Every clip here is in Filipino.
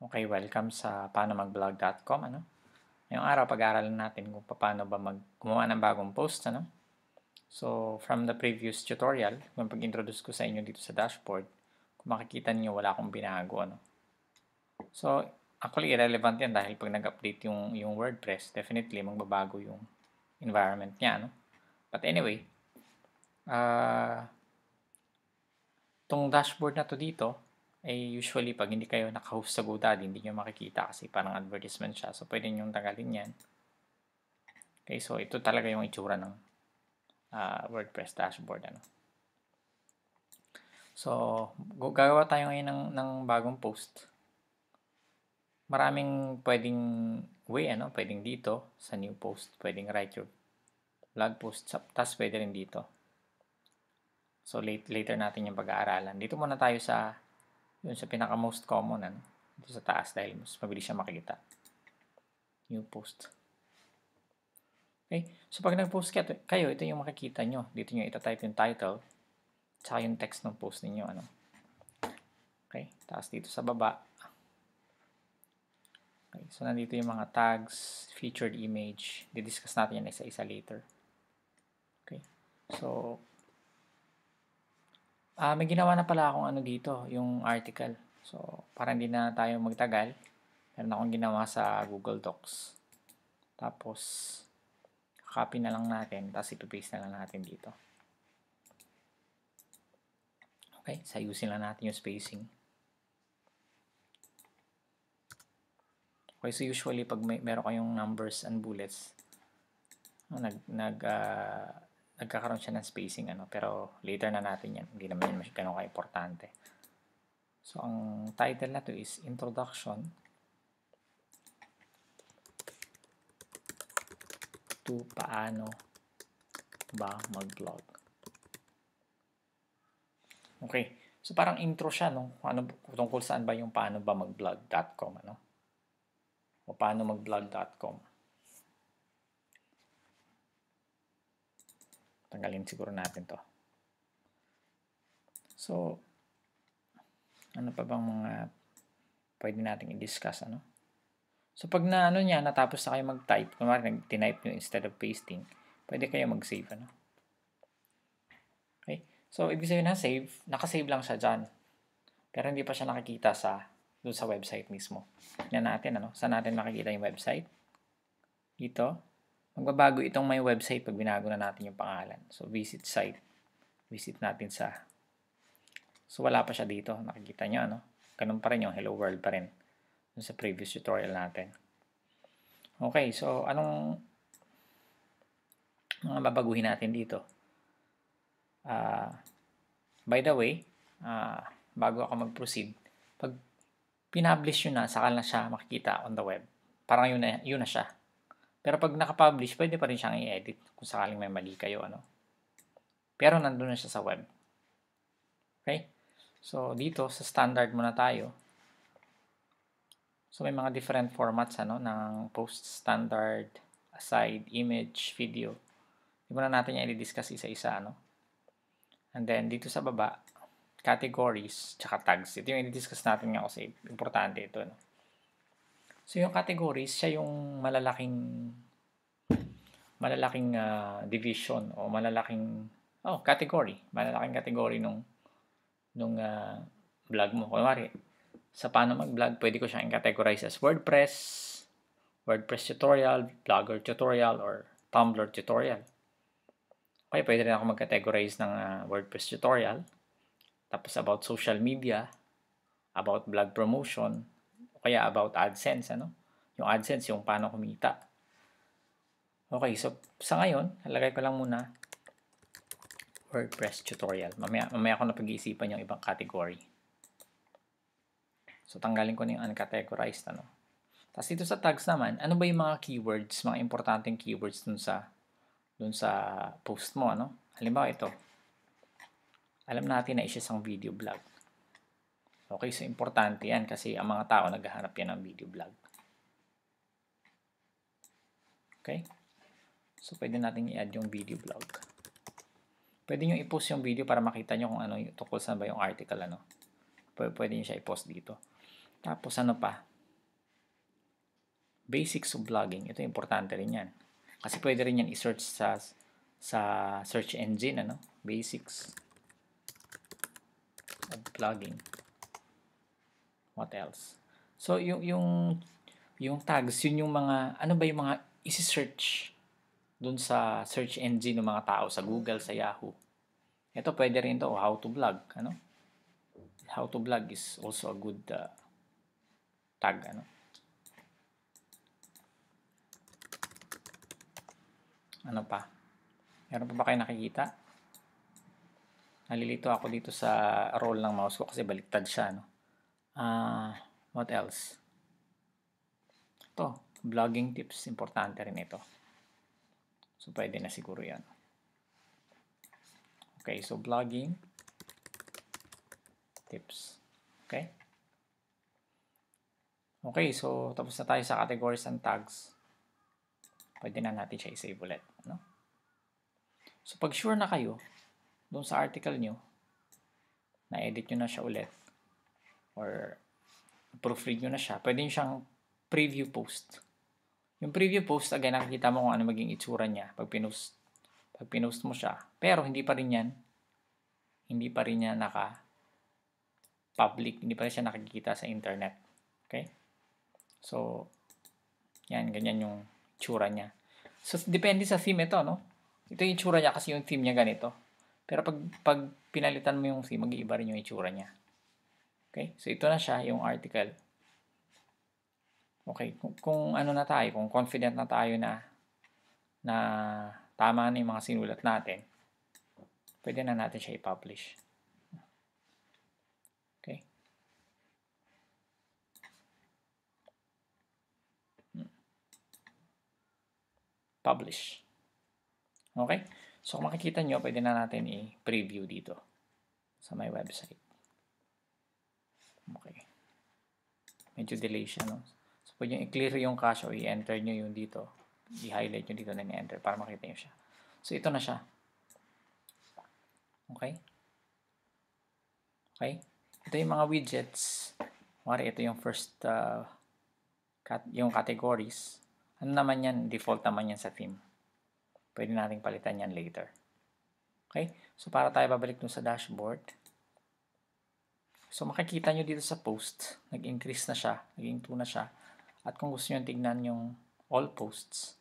Okay, welcome sa panamagblog.com. ano? Ngayong araw pag-aaralan natin kung paano ba mag gumawa ng bagong post ano. So, from the previous tutorial, kung pag-introduce ko sa inyo dito sa dashboard, kung makikita niyo wala akong binago ano. So, actually irrelevant 'yan dahil pag nag-update yung yung WordPress, definitely magbabago yung environment niya ano. But anyway, ah uh, tong dashboard na to dito, eh usually pag hindi kayo naka-host sa GoDaddy, hindi nyo makikita kasi parang advertisement siya. So, pwede nyo tanggalin yan. Okay, so ito talaga yung itsura ng uh, WordPress dashboard. Ano. So, gagawa tayo ngayon ng, ng bagong post. Maraming pwedeng way, ano? Pwedeng dito sa new post. Pwedeng write your blog post. Tapos pwede rin dito. So, late, later natin yung pag-aaralan. Dito muna tayo sa yun sa pinaka most common. Ano? dito sa taas dahil mas mabilis siya makita New post. Okay? So pag nag-post kayo, ito yung makikita nyo. Dito nyo type yung title tsaka yung text ng post ninyo. Ano? Okay? taas dito sa baba. Okay, so nandito yung mga tags, featured image. Didiscuss natin yan isa-isa later. Okay? So, Ah, may ginawa na pala akong ano dito, yung article. So, para hindi na tayo magtagal, meron akong ginawa sa Google Docs. Tapos, copy na lang natin, tapos ito-paste na lang natin dito. Okay, sayusin lang natin yung spacing. Okay, so usually pag may, meron kayong numbers and bullets, nag, nag, uh, nagkakaroon siya ng spacing ano, pero later na natin yan. Hindi naman yan masyadong ganun ka-importante. So, ang title na to is Introduction to Paano ba mag-vlog. Okay. So, parang intro siya, no? Ano, tungkol saan ba yung paano ba mag-vlog.com, ano? O paano mag-vlog.com. Tanggalin siguro natin to. So, ano pa bang mga pwede nating i-discuss, ano? So, pag na ano niya, natapos na kayo mag-type, kumari nag-type nyo instead of pasting, pwede kayo mag-save, ano? Okay? So, ibig sabihin na save, nakasave lang siya dyan. Pero hindi pa siya nakikita sa, doon sa website mismo. Tignan natin, ano? Saan natin makikita yung website? Dito. Magbabago itong may website pag binago na natin yung pangalan. So, visit site. Visit natin sa... So, wala pa siya dito. Nakikita nyo, ano? Ganun pa rin yung hello world pa rin. Dun sa previous tutorial natin. Okay, so anong mga babaguhin natin dito? Uh, by the way, uh, bago ako mag-proceed, pag pinublish yun na, saka na siya makikita on the web. Parang yun na, yun na siya. Pero pag nakapublish, pwede pa rin siyang i-edit kung sakaling may mali kayo. Ano? Pero nandun na siya sa web. Okay? So, dito, sa standard muna tayo. So, may mga different formats ano, ng post standard, aside, image, video. Hindi muna natin yung i-discuss isa-isa. Ano? And then, dito sa baba, categories, tsaka tags. Ito yung i-discuss natin nga kasi importante ito. Ano? So yung categories, siya yung malalaking malalaking uh, division o malalaking oh, category, malalaking category nung nung uh, vlog mo. mari, sa paano mag blog pwede ko siyang categorize as WordPress, WordPress tutorial, Blogger tutorial, or Tumblr tutorial. Okay, pwede rin ako mag-categorize ng uh, WordPress tutorial. Tapos about social media, about blog promotion, kaya about AdSense, ano? Yung AdSense, yung paano kumita. Okay, so sa ngayon, lalagay ko lang muna WordPress tutorial. Mamaya, mamaya ko na pag-iisipan yung ibang category. So, tanggalin ko na yung uncategorized, ano? Tapos dito sa tags naman, ano ba yung mga keywords, mga importanteng keywords dun sa dun sa post mo, ano? Halimbawa ito. Alam natin na isa isang video blog. Okay, so importante yan kasi ang mga tao naghahanap yan ng video vlog. Okay? So, pwede natin i-add yung video vlog. Pwede nyo i-post yung video para makita nyo kung ano, yung tukol saan ba yung article, ano. Pwede nyo siya i-post dito. Tapos, ano pa? Basics of vlogging. Ito, importante rin yan. Kasi pwede rin yan i-search sa, sa search engine, ano. Basics of vlogging. What else? So, yung, yung, yung tags, yun yung mga, ano ba yung mga isi-search dun sa search engine ng mga tao, sa Google, sa Yahoo. Ito, pwede rin to how to blog. Ano? How to blog is also a good uh, tag. Ano? Ano pa? Meron pa ba kayo nakikita? Nalilito ako dito sa roll ng mouse ko kasi baliktad siya. Ano? Uh, what else? to blogging tips. Importante rin ito. So, pwede na siguro yan. Okay, so blogging tips. Okay? Okay, so tapos na tayo sa categories and tags. Pwede na natin siya i-save ulit. No? So pag sure na kayo, doon sa article nyo, na-edit nyo na siya ulit, or proofread nyo na siya, pwede nyo siyang preview post. Yung preview post, again, nakikita mo kung ano maging itsura niya pag pinost, pag pinost mo siya. Pero hindi pa rin yan, hindi pa rin niya naka public, hindi pa rin siya nakikita sa internet. Okay? So, yan, ganyan yung itsura niya. So, depende sa theme ito, no? Ito yung itsura niya kasi yung theme niya ganito. Pero pag, pag pinalitan mo yung theme, mag-iiba rin yung itsura niya. Okay? So, ito na siya, yung article. Okay, kung, kung ano na tayo, kung confident na tayo na na tama na yung mga sinulat natin, pwede na natin siya i-publish. Okay? Publish. Okay? So, kung makikita nyo, pwede na natin i-preview dito sa my website. Okay. Medyo delay siya, no? So, pwede yung i-clear yung cache o i-enter nyo yung dito. I-highlight nyo dito na i-enter para makita nyo siya. So, ito na siya. Okay? Okay? Ito yung mga widgets. Mari, ito yung first, uh, cat yung categories. Ano naman yan? Default naman yan sa theme. Pwede nating palitan yan later. Okay? So, para tayo babalik dun sa dashboard. So makikita nyo dito sa post, nag-increase na siya, naging 2 na siya. At kung gusto nyo tignan yung all posts,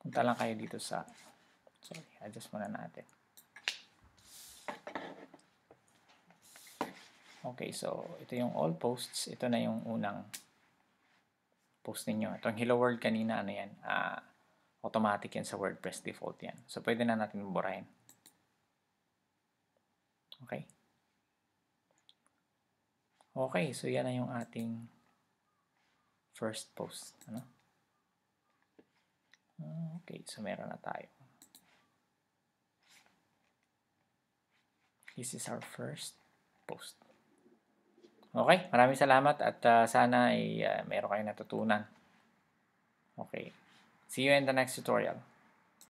punta lang kayo dito sa, sorry, adjust muna natin. Okay, so ito yung all posts, ito na yung unang post ninyo. Itong hello world kanina, ano yan, uh, automatic yan sa WordPress default yan. So pwede na natin burahin. Okay. Okay, so yan na yung ating first post. Ano? Okay, so meron na tayo. This is our first post. Okay, maraming salamat at uh, sana ay uh, meron kayong natutunan. Okay, see you in the next tutorial.